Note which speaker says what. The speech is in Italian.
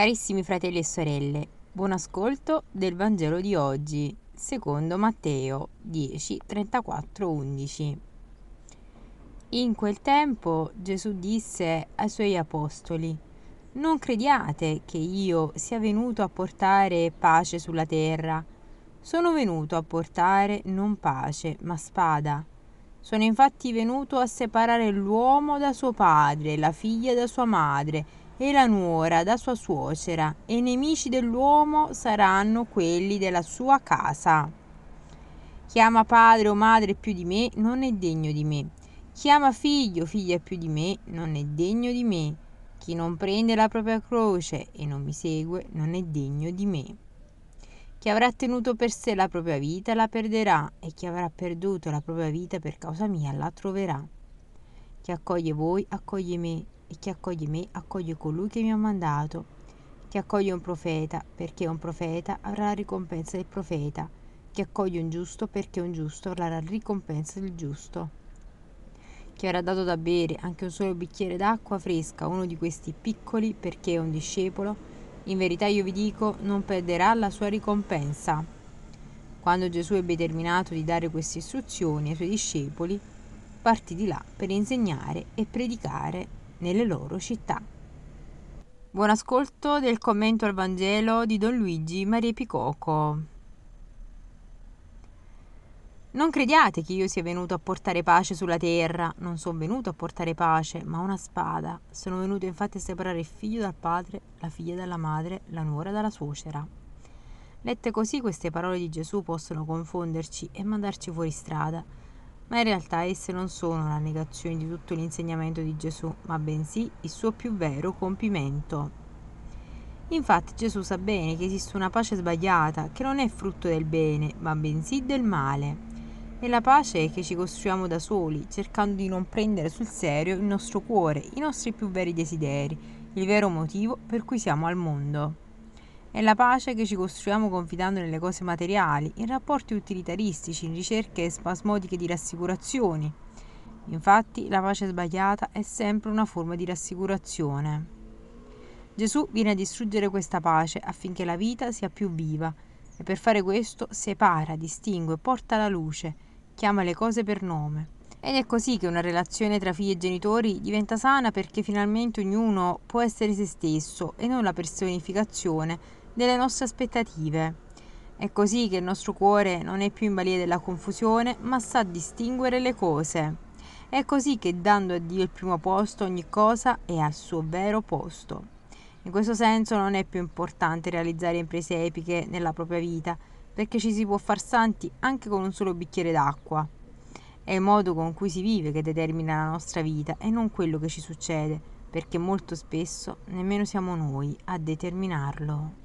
Speaker 1: Carissimi fratelli e sorelle, buon ascolto del Vangelo di oggi, secondo Matteo 10, 34, 11. In quel tempo Gesù disse ai suoi apostoli, Non crediate che io sia venuto a portare pace sulla terra. Sono venuto a portare non pace, ma spada. Sono infatti venuto a separare l'uomo da suo padre, la figlia da sua madre, e la nuora da sua suocera, e nemici dell'uomo saranno quelli della sua casa. Chi ama padre o madre più di me non è degno di me. Chi ama figlio o figlia più di me non è degno di me. Chi non prende la propria croce e non mi segue non è degno di me. Chi avrà tenuto per sé la propria vita la perderà e chi avrà perduto la propria vita per causa mia la troverà. Chi accoglie voi accoglie me e chi accoglie me accoglie colui che mi ha mandato. Chi accoglie un profeta perché è un profeta avrà la ricompensa del profeta. Chi accoglie un giusto perché è un giusto avrà la ricompensa del giusto. Chi avrà dato da bere anche un solo bicchiere d'acqua fresca a uno di questi piccoli perché è un discepolo, in verità io vi dico, non perderà la sua ricompensa. Quando Gesù ebbe terminato di dare queste istruzioni ai suoi discepoli, partì di là per insegnare e predicare nelle loro città. Buon ascolto del commento al Vangelo di Don Luigi Maria Picoco. Non crediate che io sia venuto a portare pace sulla terra, non sono venuto a portare pace, ma una spada. Sono venuto infatti a separare il figlio dal padre, la figlia dalla madre, la nuora dalla suocera. Lette così queste parole di Gesù possono confonderci e mandarci fuori strada ma in realtà esse non sono la negazione di tutto l'insegnamento di Gesù, ma bensì il suo più vero compimento. Infatti Gesù sa bene che esiste una pace sbagliata, che non è frutto del bene, ma bensì del male. E la pace è che ci costruiamo da soli, cercando di non prendere sul serio il nostro cuore, i nostri più veri desideri, il vero motivo per cui siamo al mondo. È la pace che ci costruiamo confidando nelle cose materiali, in rapporti utilitaristici, in ricerche spasmodiche di rassicurazioni. Infatti la pace sbagliata è sempre una forma di rassicurazione. Gesù viene a distruggere questa pace affinché la vita sia più viva e per fare questo separa, distingue, porta alla luce, chiama le cose per nome. Ed è così che una relazione tra figli e genitori diventa sana perché finalmente ognuno può essere se stesso e non la personificazione delle nostre aspettative. È così che il nostro cuore non è più in balia della confusione, ma sa distinguere le cose. È così che dando a Dio il primo posto ogni cosa è al suo vero posto. In questo senso non è più importante realizzare imprese epiche nella propria vita, perché ci si può far santi anche con un solo bicchiere d'acqua. È il modo con cui si vive che determina la nostra vita e non quello che ci succede, perché molto spesso nemmeno siamo noi a determinarlo.